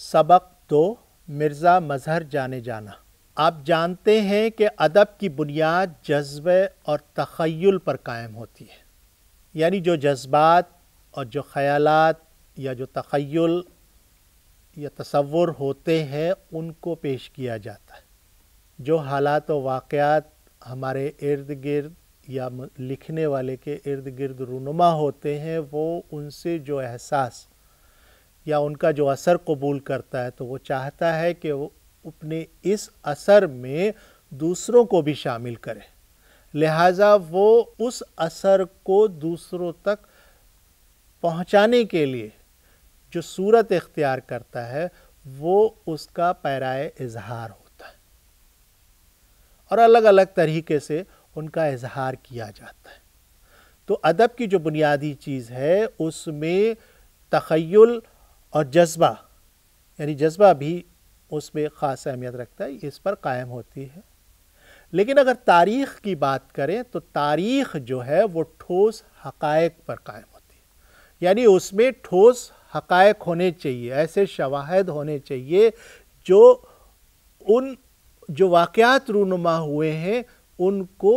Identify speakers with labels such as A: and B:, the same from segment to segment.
A: सबक दो मिर्ज़ा मजहर जाने जाना आप जानते हैं कि अदब की बुनियाद जज्बे और तखयल पर कायम होती है यानी जो जज्बात और जो ख़्यालात या जो तखयल या तस्वुर होते हैं उनको पेश किया जाता है जो हालात व वाक़ात हमारे इर्द गिर्द या लिखने वाले के इर्द गिर्द रूनुमा होते हैं वो उनसे जो एहसास या उनका जो असर कबूल करता है तो वो चाहता है कि वो अपने इस असर में दूसरों को भी शामिल करे लिहाजा वो उस असर को दूसरों तक पहुंचाने के लिए जो सूरत इख्तियार करता है वो उसका पैराए इजहार होता है और अलग अलग तरीके से उनका इजहार किया जाता है तो अदब की जो बुनियादी चीज़ है उसमें तखयल और जज्बा यानी जज्बा भी उसमें ख़ास अहमियत रखता है इस पर कायम होती है लेकिन अगर तारीख़ की बात करें तो तारीख़ जो है वो ठोस हकायक पर कायम होती है यानी उसमें ठोस हकायक होने चाहिए ऐसे शवाहद होने चाहिए जो उन जो वाक़ात रूनुमा हुए हैं उनको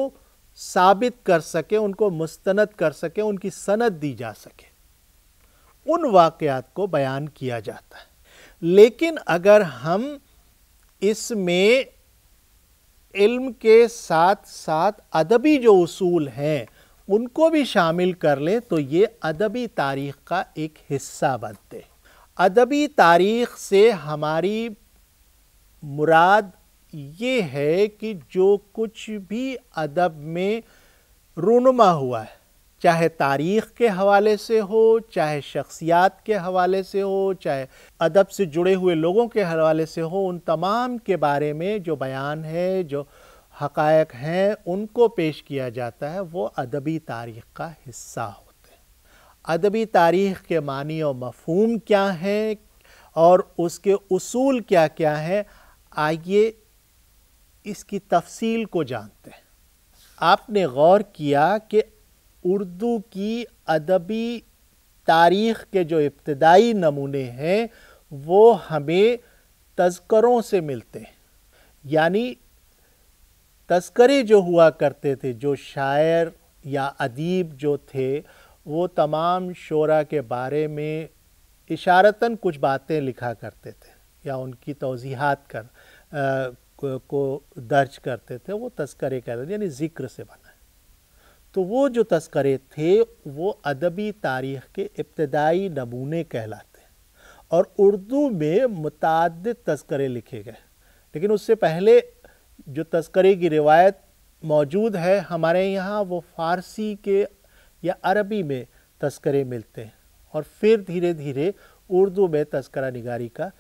A: साबित कर सकें उनको मुस्तनद कर सकें उनकी सनद दी जा सके उन वाकयात को बयान किया जाता है लेकिन अगर हम इसमें इल्म के साथ साथ अदबी जो उसूल हैं उनको भी शामिल कर लें तो ये अदबी तारीख़ का एक हिस्सा बनते अदबी तारीख़ से हमारी मुराद ये है कि जो कुछ भी अदब में रूनुमा हुआ है चाहे तारीख़ के हवाले से हो चाहे शख्सियात के हवाले से हो चाहे अदब से जुड़े हुए लोगों के हवाले से हो उन तमाम के बारे में जो बयान है जो हकायक हैं उनको पेश किया जाता है वो अदबी तारीख़ का हिस्सा होते हैं अदबी तारीख़ के मानी और मफहम क्या हैं और उसके उसूल क्या क्या हैं आइए इसकी तफसील को जानते हैं आपने गौर किया कि उर्दू की अदबी तारीख़ के जो इब्तदाई नमूने हैं वो हमें तस्करों से मिलते हैं यानी तस्करे जो हुआ करते थे जो शायर या अदीब जो थे वो तमाम शोरा के बारे में इशारतन कुछ बातें लिखा करते थे या उनकी तोजीहत कर आ, को, को दर्ज करते थे वो तस्करे करते थे यानी ज़िक्र से बना तो वो जो तस्करे थे वो अदबी तारीख़ के इब्तदाई नमूने कहलाते हैं और उर्दू में मुतद तस्करे लिखे गए लेकिन उससे पहले जो तस्करे की रिवायत मौजूद है हमारे यहाँ वो फ़ारसी के या अरबी में तस्करे मिलते हैं और फिर धीरे धीरे उर्दू में तस्करा निगारी का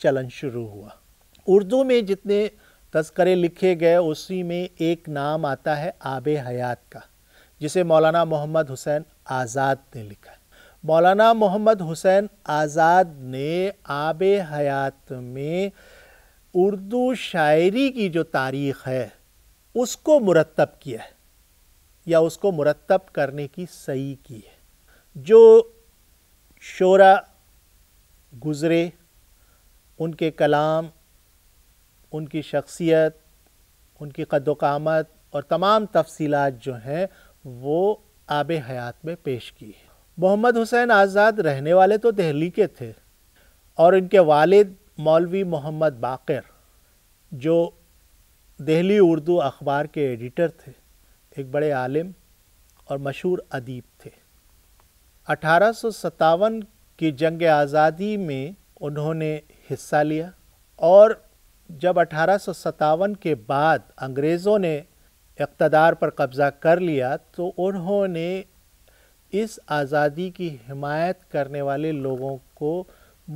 A: चलन शुरू हुआ उर्दू में जितने तस्करे लिखे गए उसी में एक नाम आता है आब हयात का जिसे मौलाना मोहम्मद हुसैन आज़ाद ने लिखा मौलाना मोहम्मद हुसैन आज़ाद ने आब हयात में उर्दू शायरी की जो तारीख़ है उसको मुरतब किया है या उसको मुरतब करने की सही की है जो शोरा गुज़रे उनके कलाम उनकी शख्सियत उनकी कदोकामत और तमाम तफसीलात जो हैं वो आब हयात में पेश की है मोहम्मद हुसैन आज़ाद रहने वाले तो दहली के थे और इनके वालिद मौलवी मोहम्मद बाकर जो दहली उर्दू अखबार के एडिटर थे एक बड़े आलिम और मशहूर अदीब थे अठारह की जंग आज़ादी में उन्होंने हिस्सा लिया और जब अठारह के बाद अंग्रेज़ों ने इकतदार पर कब्ज़ा कर लिया तो उन्होंने इस आज़ादी की हिमायत करने वाले लोगों को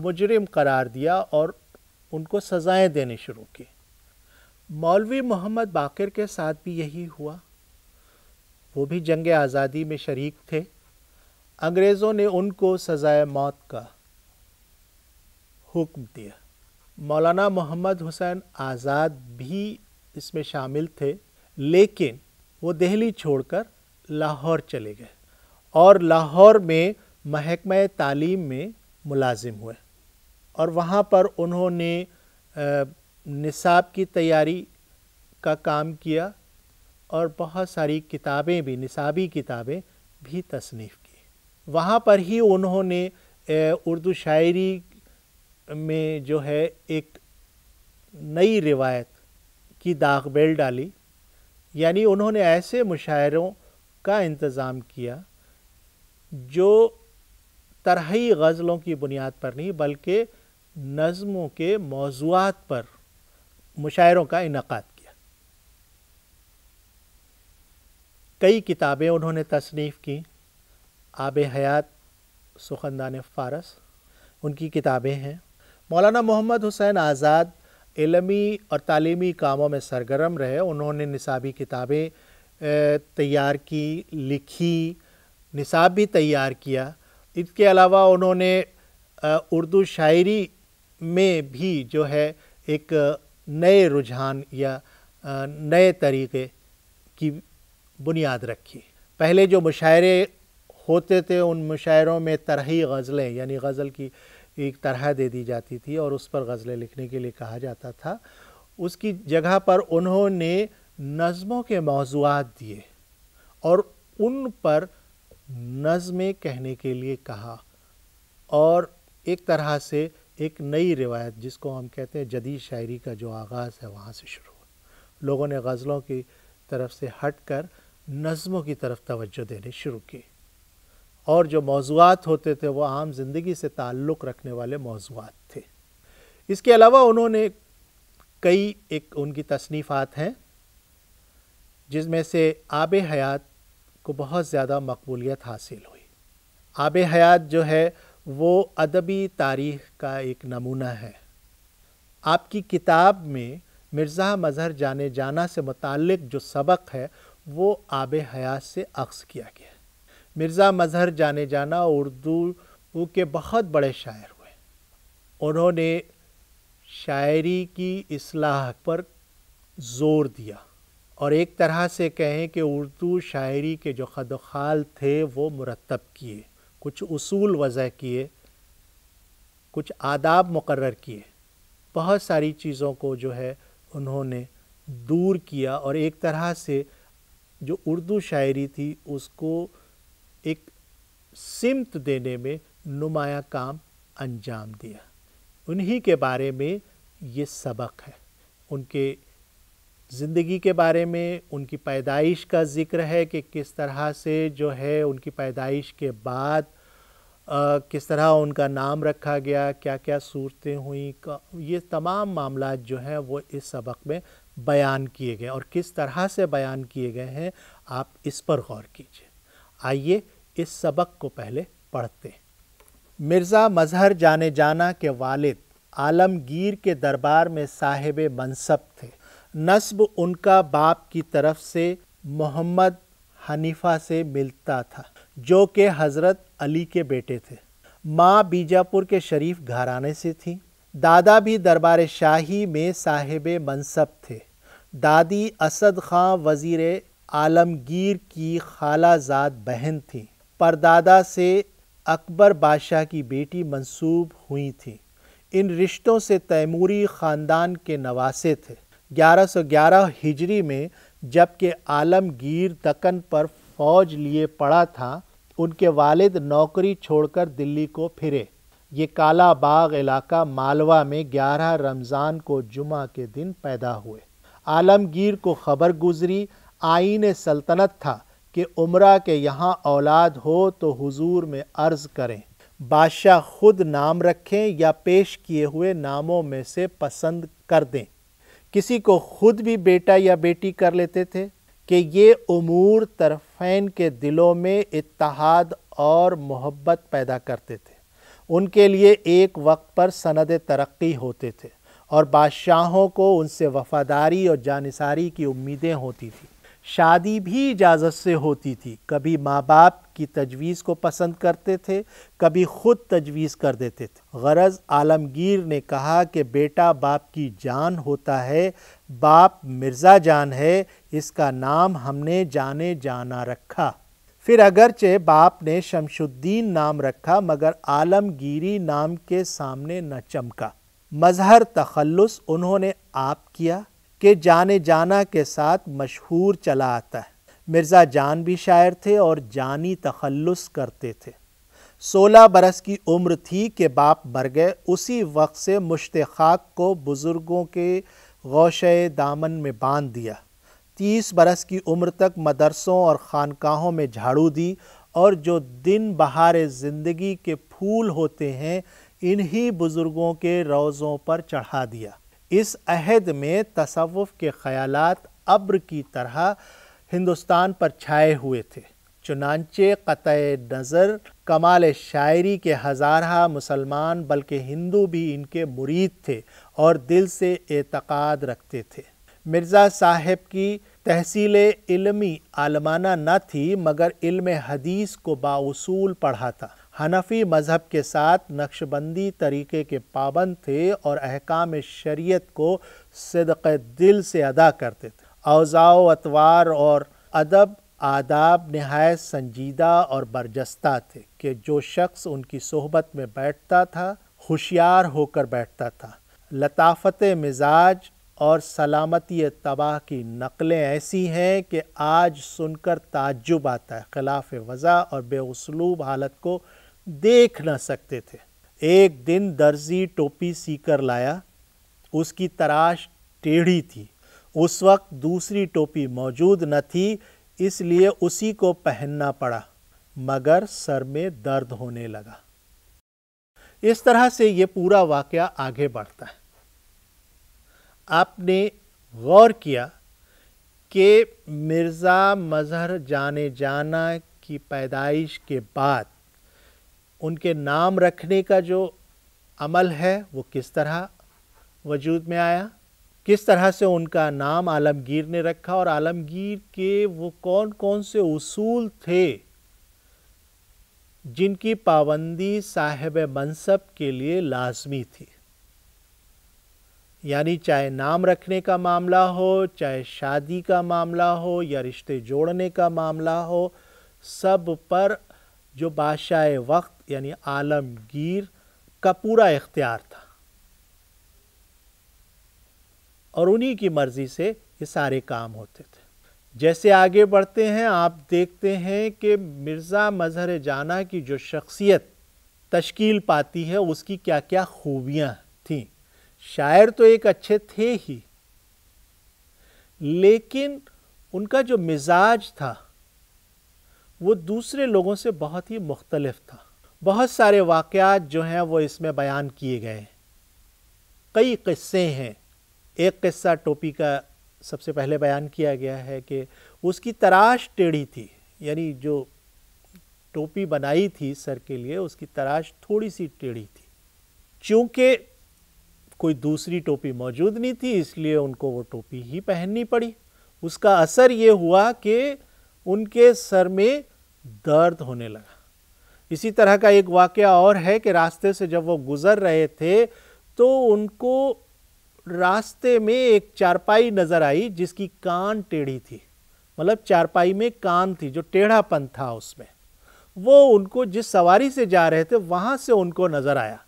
A: मुजरिम करार दिया और उनको सज़ाएं देने शुरू की मौलवी मोहम्मद बाकर के साथ भी यही हुआ वो भी जंग आज़ादी में शरीक थे अंग्रेज़ों ने उनको सज़ाए मौत का हुक्म दिया मौलाना मोहम्मद हुसैन आज़ाद भी इसमें शामिल थे लेकिन वो दिल्ली छोड़कर लाहौर चले गए और लाहौर में महकमा तालीम में मुलाजिम हुए और वहाँ पर उन्होंने निसाब की तैयारी का काम किया और बहुत सारी किताबें भी निसाबी किताबें भी तसनीफ़ की वहाँ पर ही उन्होंने उर्दू शायरी में जो है एक नई रिवायत की दाग बेल डाली यानी उन्होंने ऐसे मुशायरों का इंतज़ाम किया जो तरही गज़लों की बुनियाद पर नहीं बल्कि नज़मों के मौजूद पर मुशायरों का इनका किया कई किताबें उन्होंने तसनीफ़ की आब हयात सुखंदान फ़ारस उनकी किताबें हैं मौलाना मोहम्मद हुसैन आज़ाद इलमी और तालीमी कामों में सरगर्म रहे उन्होंने निसाबी किताबें तैयार की लिखी निसाब भी तैयार किया इसके अलावा उन्होंने उर्दू शायरी में भी जो है एक नए रुझान या नए तरीके की बुनियाद रखी पहले जो मुशायरे होते थे उन मुशायरों में तरही गज़लें यानी गज़ल की एक तरह दे दी जाती थी और उस पर गज़लें लिखने के लिए कहा जाता था उसकी जगह पर उन्होंने नज़मों के मौजूद दिए और उन पर नज़में कहने के लिए कहा और एक तरह से एक नई रिवायत जिसको हम कहते हैं जदीद शायरी का जो आगाज़ है वहाँ से शुरू हुआ लोगों ने गज़लों की तरफ से हट कर नज़मों की तरफ तवज्जो देने शुरू की और जो मौजूद होते थे वो आम ज़िंदगी से ताल्लुक़ रखने वाले मौजूद थे इसके अलावा उन्होंने कई एक उनकी तसनीफ़ात हैं जिसमें से आब हयात को बहुत ज़्यादा मकबूलियत हासिल हुई आब हयात जो है वो अदबी तारीख़ का एक नमूना है आपकी किताब में मिर्ज़ा मज़हर जाने जाना से मुतक़ जो सबक है वो आब हयात से अक्स किया गया मिर्ज़ा मज़हर जाने जाना उर्दू के बहुत बड़े शायर हुए उन्होंने शायरी की असलाह पर ज़ोर दिया और एक तरह से कहें कि उर्दू शायरी के जो खदोखाल थे वो मुरतब किए कुछ उसूल वज़ह किए कुछ आदाब मुकर किए बहुत सारी चीज़ों को जो है उन्होंने दूर किया और एक तरह से जो उर्दू शायरी थी उसको एक सिमत देने में नुमाया काम अंजाम दिया उन्हीं के बारे में ये सबक है उनके ज़िंदगी के बारे में उनकी पैदाइश का ज़िक्र है कि किस तरह से जो है उनकी पैदाइश के बाद आ, किस तरह उनका नाम रखा गया क्या क्या सूरतें हुई ये तमाम मामला जो हैं वो इस सबक में बयान किए गए और किस तरह से बयान किए गए हैं आप इस पर गौर कीजिए आइए इस सबक को पहले पढ़ते मिर्ज़ा मजहर जाने जाना के वालिद आलमगीर के दरबार में साहिब मनसब थे नस्ब उनका बाप की तरफ से मोहम्मद हनीफा से मिलता था जो कि हज़रत अली के बेटे थे माँ बीजापुर के शरीफ घराने से थी दादा भी दरबार शाही में साहिब मनसब थे दादी असद खां वज़ीर आलमगीर की खालाजाद बहन थी परदादा से अकबर बादशाह की बेटी मंसूब हुई थी इन रिश्तों से तैमूरी ख़ानदान के नवासे थे 1111 हिजरी में जबकि आलमगीर दक्कन पर फौज लिए पड़ा था उनके वालिद नौकरी छोड़कर दिल्ली को फिरे ये काला बाग इलाका मालवा में 11 रमज़ान को जुमा के दिन पैदा हुए आलमगीर को खबर गुजरी आईन सल्तनत था कि उम्र के यहाँ औलाद हो तो हुजूर में अर्ज़ करें बादशाह खुद नाम रखें या पेश किए हुए नामों में से पसंद कर दें किसी को खुद भी बेटा या बेटी कर लेते थे कि ये उमूर तरफ़ैन के दिलों में इतहाद और मोहब्बत पैदा करते थे उनके लिए एक वक्त पर सनद तरक्की होते थे और बादशाहों को उनसे वफ़ादारी और जानसारी की उम्मीदें होती थी शादी भी इजाज़त से होती थी कभी माँ बाप की तजवीज़ को पसंद करते थे कभी ख़ुद तजवीज़ कर देते थे गरज़ आलमगीर ने कहा कि बेटा बाप की जान होता है बाप मिर्ज़ा जान है इसका नाम हमने जाने जाना रखा फिर अगरचे बाप ने शमशुद्दीन नाम रखा मगर आलमगीरी नाम के सामने न चमका मज़हर तखलस उन्होंने आप किया के जाने जाना के साथ मशहूर चला आता है मिर्ज़ा जान भी शायर थे और जानी तखल्लुस करते थे सोलह बरस की उम्र थी कि बाप बर गए उसी वक्त से मुश्ताक को बुज़ुर्गों के गौश दामन में बांध दिया तीस बरस की उम्र तक मदरसों और ख़ानकाहों में झाड़ू दी और जो दिन बहार ज़िंदगी के फूल होते हैं इन्हीं बुज़ुर्गों के रोज़ों पर चढ़ा दिया इस अहद में तसवुफ़ के ख़यालात अब्र की तरह हिंदुस्तान पर छाए हुए थे चुनानचे क़त नज़र कमाल शायरी के हज़ारहा मुसलमान बल्कि हिंदू भी इनके मुरीद थे और दिल से एतक़ाद रखते थे मिर्ज़ा साहब की तहसील इलमी आलमाना न थी मगर इल्म हदीस को बाउसूल पढ़ा था हनफी मज़हब के साथ नक्शबंदी तरीके के पाबंद थे और अहकाम शरीयत को सदक़ दिल से अदा करते थे अवज़ाओ अतवार और अदब आदाब नहायत संजीदा और बर्जस्ता थे कि जो शख्स उनकी सोहबत में बैठता था होशियार होकर बैठता था लताफत मिजाज और सलामती तबाह की नकलें ऐसी हैं कि आज सुनकर ताज्जुब आता है खिलाफ वज़ा और बेउसलूब हालत को देख ना सकते थे एक दिन दर्जी टोपी सीकर लाया उसकी तराश टेढ़ी थी उस वक्त दूसरी टोपी मौजूद न थी इसलिए उसी को पहनना पड़ा मगर सर में दर्द होने लगा इस तरह से यह पूरा वाक़ आगे बढ़ता है आपने गौर किया कि मिर्ज़ा मज़हर जाने जाना की पैदाइश के बाद उनके नाम रखने का जो अमल है वो किस तरह वजूद में आया किस तरह से उनका नाम आलमगीर ने रखा और आलमगीर के वो कौन कौन से उसूल थे जिनकी पाबंदी साहिब मनसब के लिए लाजमी थी यानी चाहे नाम रखने का मामला हो चाहे शादी का मामला हो या रिश्ते जोड़ने का मामला हो सब पर जो बादशाह वक्त यानी आलमगीर का पूरा इख्तियार था और उन्हीं की मर्ज़ी से ये सारे काम होते थे जैसे आगे बढ़ते हैं आप देखते हैं कि मिर्ज़ा मजहर जाना की जो शख्सियत तश्कील पाती है उसकी क्या क्या खूबियाँ थीं शायर तो एक अच्छे थे ही लेकिन उनका जो मिजाज था वो दूसरे लोगों से बहुत ही मुख्तलफ था बहुत सारे वाक़ात जो हैं वो इसमें बयान किए गए हैं कई क़स्से हैं एक क़स्सा टोपी का सबसे पहले बयान किया गया है कि उसकी तराश टेढ़ी थी यानी जो टोपी बनाई थी सर के लिए उसकी तराश थोड़ी सी टेढ़ी थी चूँकि कोई दूसरी टोपी मौजूद नहीं थी इसलिए उनको वो टोपी ही पहननी पड़ी उसका असर ये हुआ कि उनके सर में दर्द होने लगा इसी तरह का एक वाक्य और है कि रास्ते से जब वो गुज़र रहे थे तो उनको रास्ते में एक चारपाई नज़र आई जिसकी कान टेढ़ी थी मतलब चारपाई में कान थी जो टेढ़ापन था उसमें वो उनको जिस सवारी से जा रहे थे वहाँ से उनको नज़र आया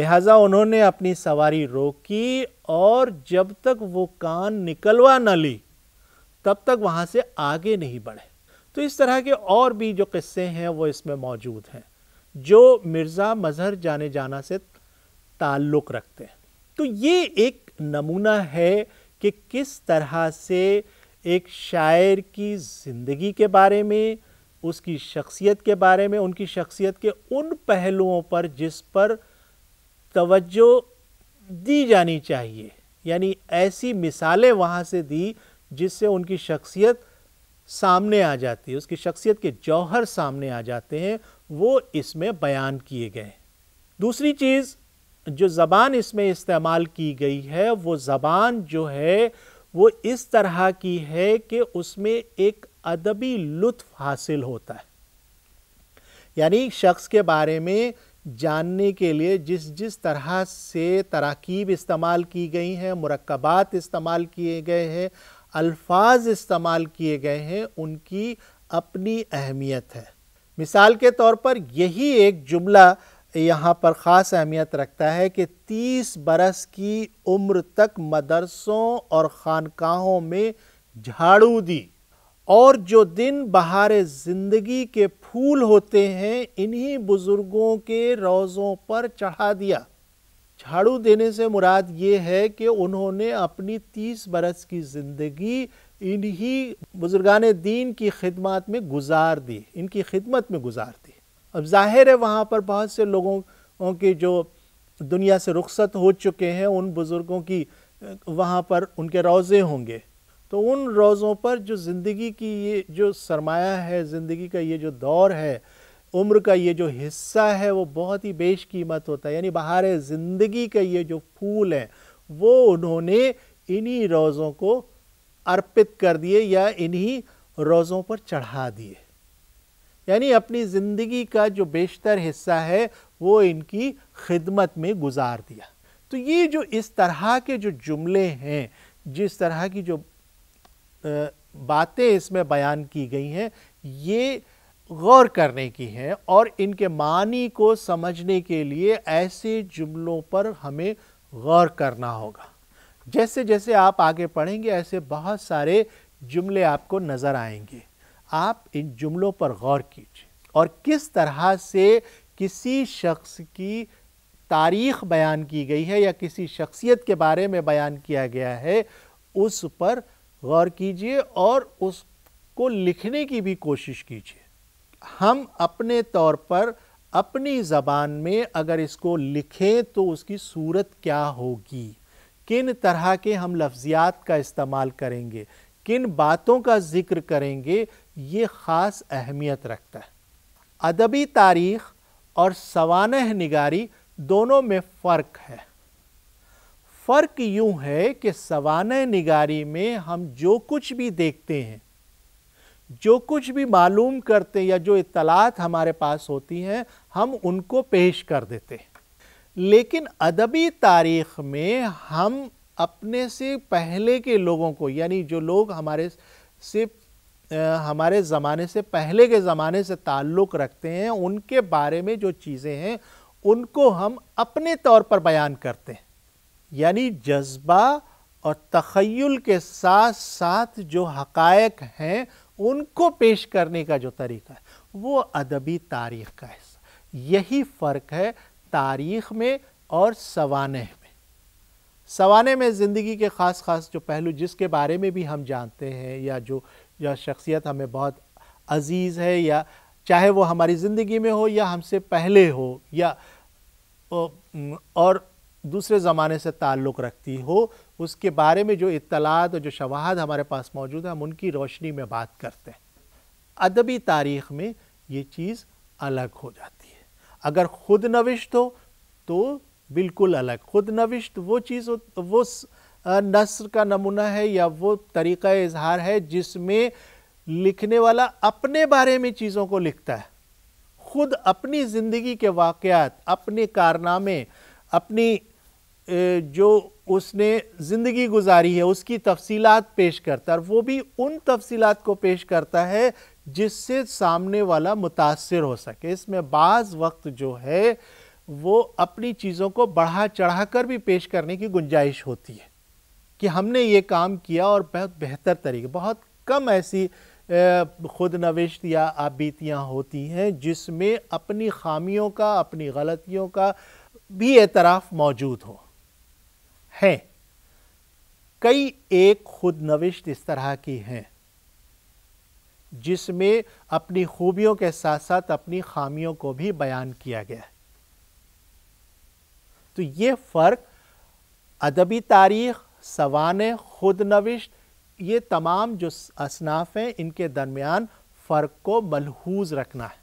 A: लिहाजा उन्होंने अपनी सवारी रोकी और जब तक वो कान निकलवा न ली तब तक वहाँ से आगे नहीं बढ़े तो इस तरह के और भी जो किस्से हैं वो इसमें मौजूद हैं जो मिर्ज़ा मज़हर जाने जाना से ताल्लुक़ रखते हैं तो ये एक नमूना है कि किस तरह से एक शायर की ज़िंदगी के बारे में उसकी शख्सियत के बारे में उनकी शख्सियत के उन पहलुओं पर जिस पर तवज्जो दी जानी चाहिए यानी ऐसी मिसालें वहाँ से दी जिससे उनकी शख्सियत सामने आ जाती है उसकी शख्सियत के जौहर सामने आ जाते हैं वो इसमें बयान किए गए दूसरी चीज़ जो ज़बान इसमें इस्तेमाल की गई है वो ज़बान जो है वो इस तरह की है कि उसमें एक अदबी लुत्फ हासिल होता है यानी शख्स के बारे में जानने के लिए जिस जिस तरह से तरकीब इस्तेमाल की गई हैं मरकबात इस्तेमाल किए गए हैं अल्फाज इस्तेमाल किए गए हैं उनकी अपनी अहमियत है मिसाल के तौर पर यही एक जुमला यहाँ पर ख़ास अहमियत रखता है कि 30 बरस की उम्र तक मदरसों और ख़ानकाहों में झाड़ू दी और जो दिन बहार ज़िंदगी के फूल होते हैं इन्हीं बुज़ुर्गों के रोज़ों पर चढ़ा दिया झाड़ू देने से मुराद ये है कि उन्होंने अपनी तीस बरस की ज़िंदगी इन्हीं बुजुर्गान दीन की खिदमत में गुजार दी इनकी खिदमत में गुजार दी अब जाहिर है वहाँ पर बहुत से लोगों के जो दुनिया से रुखसत हो चुके हैं उन बुज़ुर्गों की वहाँ पर उनके रोज़े होंगे तो उन रोज़ों पर जो ज़िंदगी की ये जो सरमाया है ज़िंदगी का ये जो दौर है उम्र का ये जो हिस्सा है वो बहुत ही बेश कीमत होता है यानी बाहर ज़िंदगी का ये जो फूल है वो उन्होंने इन्हीं रोज़ों को अर्पित कर दिए या इन्हीं रोज़ों पर चढ़ा दिए यानी अपनी ज़िंदगी का जो बेशतर हिस्सा है वो इनकी खिदमत में गुजार दिया तो ये जो इस तरह के जो जुमले हैं जिस तरह की जो बातें इसमें बयान की गई हैं ये गौर करने की है और इनके मानी को समझने के लिए ऐसे जुमलों पर हमें गौर करना होगा जैसे जैसे आप आगे पढ़ेंगे ऐसे बहुत सारे जुमले आपको नज़र आएंगे आप इन जुमलों पर गौर कीजिए और किस तरह से किसी शख्स की तारीख बयान की गई है या किसी शख्सियत के बारे में बयान किया गया है उस पर गौर कीजिए और उसको लिखने की भी कोशिश कीजिए हम अपने तौर पर अपनी ज़बान में अगर इसको लिखें तो उसकी सूरत क्या होगी किन तरह के हम लफ्ज़ियात का इस्तेमाल करेंगे किन बातों का ज़िक्र करेंगे ये ख़ास अहमियत रखता है अदबी तारीख़ और सवानह निगारी दोनों में फ़र्क है फ़र्क यूँ है कि सवान निगारी में हम जो कुछ भी देखते हैं जो कुछ भी मालूम करते या जो इतलात हमारे पास होती हैं हम उनको पेश कर देते हैं लेकिन अदबी तारीख़ में हम अपने से पहले के लोगों को यानी जो लोग हमारे से हमारे ज़माने से पहले के ज़माने से ताल्लुक़ रखते हैं उनके बारे में जो चीज़ें हैं उनको हम अपने तौर पर बयान करते हैं यानी जज्बा और तखयल के साथ साथ जो हकायक हैं उनको पेश करने का जो तरीका है वो अदबी तारीख का हिस्सा यही फ़र्क है तारीख में और सवाने में सवाने में ज़िंदगी के ख़ास ख़ास जो पहलू जिसके बारे में भी हम जानते हैं या जो या शख्सियत हमें बहुत अजीज़ है या चाहे वो हमारी ज़िंदगी में हो या हमसे पहले हो या और दूसरे ज़माने से ताल्लुक़ रखती हो उसके बारे में जो इतलात और जो शवाहद हमारे पास मौजूद हैं हम उनकी रोशनी में बात करते हैं अदबी तारीख़ में ये चीज़ अलग हो जाती है अगर ख़ुद नविश्त हो तो बिल्कुल अलग खुद नविश्त वो चीज़ वो नसर का नमूना है या वो तरीक़ा इजहार है जिसमें लिखने वाला अपने बारे में चीज़ों को लिखता है खुद अपनी ज़िंदगी के वाक़ अपने कारनामे अपनी जो उसने ज़िंदगी गुजारी है उसकी तफसीलात पेश करता है और वो भी उन तफसीलात को पेश करता है जिससे सामने वाला मुतासर हो सके इसमें बाज़ वक्त जो है वो अपनी चीज़ों को बढ़ा चढ़ा कर भी पेश करने की गुंजाइश होती है कि हमने ये काम किया और बहुत बेहतर तरीके बहुत कम ऐसी खुद नवेश या आबीतियाँ होती हैं जिसमें अपनी खामियों का अपनी गलतियों का भी एतराफ़ मौजूद हो हैं कई एक खुद नविश्त इस तरह की हैं जिसमें अपनी खूबियों के साथ साथ अपनी खामियों को भी बयान किया गया है तो ये फ़र्क अदबी तारीख सवान खुद नविश्त ये तमाम जो असनाफ हैं इनके दरमियान फ़र्क को मलहूज रखना है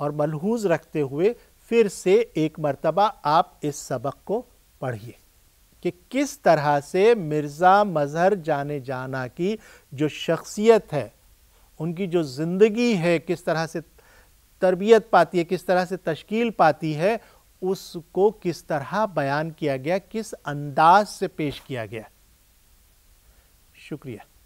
A: और मलहूज रखते हुए फिर से एक मरतबा आप इस सबक को पढ़िए कि किस तरह से मिर्ज़ा मज़हर जाने जाना की जो शख्सियत है उनकी जो ज़िंदगी है किस तरह से तरबियत पाती है किस तरह से तश्कील पाती है उसको किस तरह बयान किया गया किस अंदाज से पेश किया गया शुक्रिया